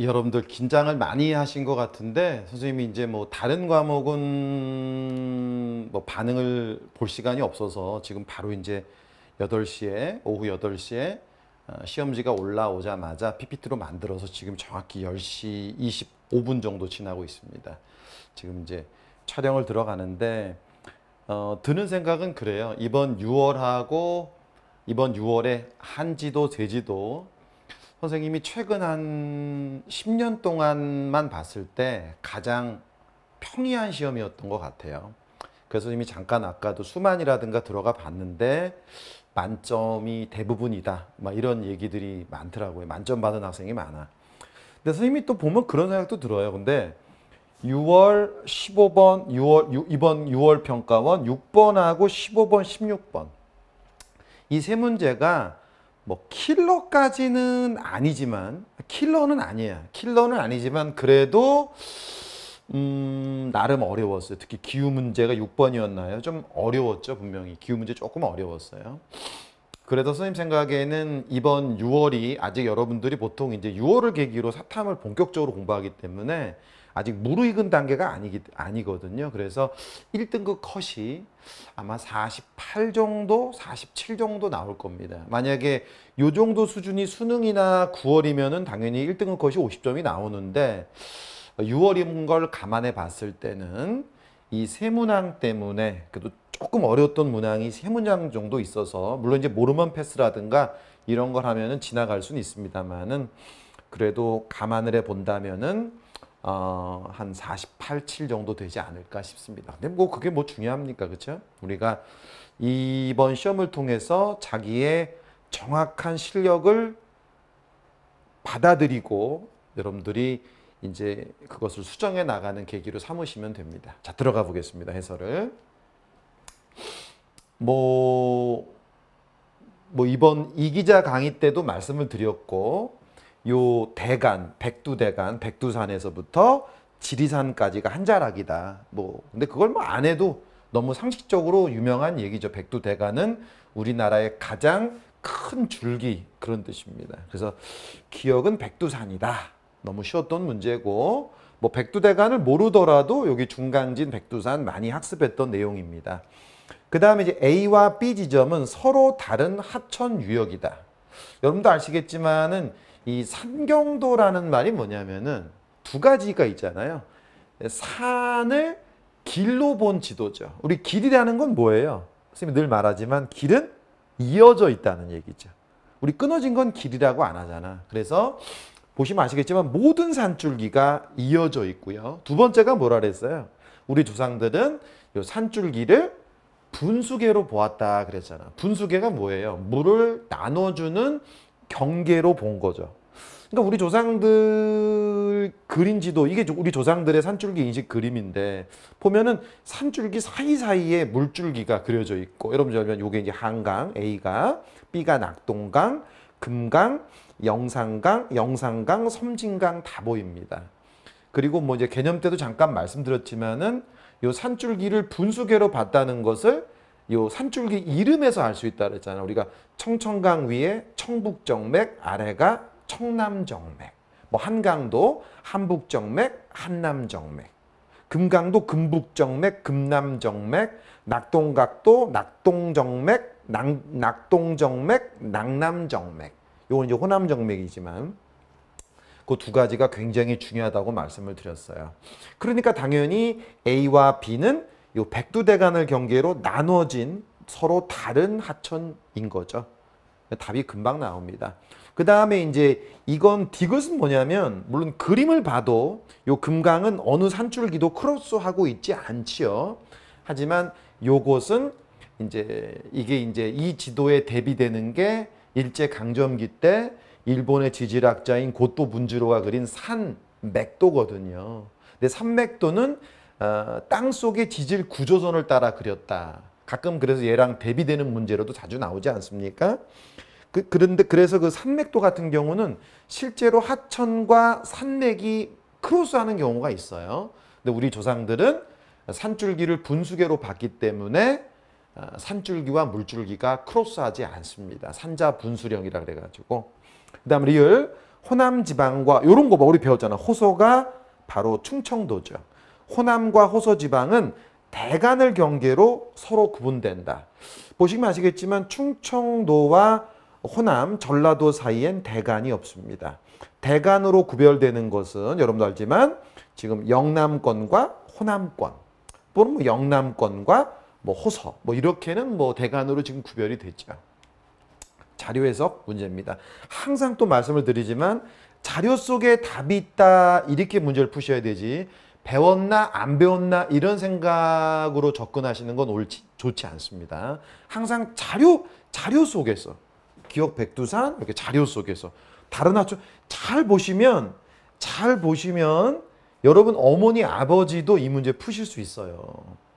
여러분들 긴장을 많이 하신 것 같은데 선생님이 이제 뭐 다른 과목은 뭐 반응을 볼 시간이 없어서 지금 바로 이제 8시에 오후 8시에 어, 시험지가 올라오자마자 PPT로 만들어서 지금 정확히 10시 25분 정도 지나고 있습니다. 지금 이제 촬영을 들어가는데 어, 드는 생각은 그래요. 이번 6월하고 이번 6월에 한지도 제지도 선생님이 최근 한 10년 동안만 봤을 때 가장 평이한 시험이었던 것 같아요. 그래서 이미 잠깐 아까도 수만이라든가 들어가 봤는데 만점이 대부분이다. 막 이런 얘기들이 많더라고요. 만점 받은 학생이 많아. 근데 선생님이 또 보면 그런 생각도 들어요. 근데 6월 15번, 6월 6, 이번 6월 평가원 6번하고 15번, 16번 이 세 문제가 뭐 킬러까지는 아니지만 킬러는 아니야. 킬러는 아니지만 그래도 음, 나름 어려웠어요. 특히 기후 문제가 6번이었나요? 좀 어려웠죠, 분명히. 기후 문제 조금 어려웠어요. 그래도 선생님 생각에는 이번 6월이 아직 여러분들이 보통 이제 6월을 계기로 사탐을 본격적으로 공부하기 때문에 아직 무르익은 단계가 아니 아니거든요. 그래서 1등급 컷이 아마 48 정도, 47 정도 나올 겁니다. 만약에 요 정도 수준이 수능이나 9월이면은 당연히 1등급 컷이 50점이 나오는데 6월인 걸 감안해 봤을 때는 이 세문항 때문에 그래도 조금 어려웠던 문항이 세문항 정도 있어서 물론 이제 모르먼 패스라든가 이런 걸 하면은 지나갈 수는 있습니다만은 그래도 감안을 해 본다면은 어, 한 48, 7 정도 되지 않을까 싶습니다. 근데 뭐 그게 뭐 중요합니까? 그렇죠? 우리가 이번 시험을 통해서 자기의 정확한 실력을 받아들이고 여러분들이 이제 그것을 수정해 나가는 계기로 삼으시면 됩니다. 자, 들어가 보겠습니다. 해설을. 뭐, 뭐 이번 이기자 강의 때도 말씀을 드렸고 요 대간, 백두대간, 백두산에서부터 지리산까지가 한 자락이다. 뭐 근데 그걸 뭐 안 해도 너무 상식적으로 유명한 얘기죠. 백두대간은 우리나라의 가장 큰 줄기 그런 뜻입니다. 그래서 기억은 백두산이다. 너무 쉬웠던 문제고 뭐 백두대간을 모르더라도 여기 중간진 백두산 많이 학습했던 내용입니다. 그 다음에 이제 A와 B 지점은 서로 다른 하천 유역이다. 여러분도 아시겠지만은 이 삼경도라는 말이 뭐냐면은 두 가지가 있잖아요. 산을 길로 본 지도죠. 우리 길이라는 건 뭐예요? 선생님이 늘 말하지만 길은 이어져 있다는 얘기죠. 우리 끊어진 건 길이라고 안 하잖아. 그래서 보시면 아시겠지만 모든 산줄기가 이어져 있고요. 두 번째가 뭐라 그랬어요? 우리 조상들은 요 산줄기를 분수계로 보았다 그랬잖아. 분수계가 뭐예요? 물을 나눠주는 경계로 본 거죠. 그러니까 우리 조상들 그림지도 이게 우리 조상들의 산줄기 인식 그림인데 보면은 산줄기 사이사이에 물줄기가 그려져 있고 여러분 알면 요게 이제 한강 A가 B가 낙동강 금강 영산강 영산강 섬진강 다 보입니다. 그리고 뭐 이제 개념 때도 잠깐 말씀드렸지만은 요 산줄기를 분수계로 봤다는 것을 요 산줄기 이름에서 알 수 있다 그랬잖아. 우리가 청천강 위에 청북정맥 아래가 청남정맥, 뭐 한강도 한북정맥, 한남정맥, 금강도 금북정맥, 금남정맥, 낙동각도 낙동정맥, 낙, 낙동정맥, 낙남정맥. 요건 이제 호남정맥이지만 그 두 가지가 굉장히 중요하다고 말씀을 드렸어요. 그러니까 당연히 A와 B는 요 백두대간을 경계로 나눠진 서로 다른 하천인 거죠. 답이 금방 나옵니다. 그 다음에 이제 이건 디귿은 뭐냐면 물론 그림을 봐도 요 금강은 어느 산줄기도 크로스하고 있지 않지요. 하지만 요것은 이제 이게 이제 이 지도에 대비되는 게 일제 강점기 때 일본의 지질학자인 고토 분지로가 그린 산 맥도거든요. 근데 산맥도는 어, 땅 속의 지질 구조선을 따라 그렸다. 가끔 그래서 얘랑 대비되는 문제로도 자주 나오지 않습니까? 그, 런데 그래서 그 산맥도 같은 경우는 실제로 하천과 산맥이 크로스하는 경우가 있어요. 근데 우리 조상들은 산줄기를 분수계로 봤기 때문에 아, 산줄기와 물줄기가 크로스하지 않습니다. 산자 분수령이라 그래가지고 그 다음 리을 호남 지방과 이런 거 봐. 우리 배웠잖아. 호서가 바로 충청도죠. 호남과 호서 지방은 대간을 경계로 서로 구분된다. 보시면 아시겠지만 충청도와 호남, 전라도 사이엔 대간이 없습니다. 대간으로 구별되는 것은 여러분도 알지만 지금 영남권과 호남권 또는 뭐 영남권과 뭐 호서 뭐 이렇게는 뭐 대간으로 지금 구별이 됐죠. 자료 해석 문제입니다. 항상 또 말씀을 드리지만 자료 속에 답이 있다 이렇게 문제를 푸셔야 되지 배웠나 안 배웠나 이런 생각으로 접근하시는 건 옳지, 좋지 않습니다. 항상 자료 자료 속에서 기억 백두산 이렇게 자료 속에서 다른 학교 잘 보시면 잘 보시면 여러분 어머니 아버지도 이 문제 푸실 수 있어요.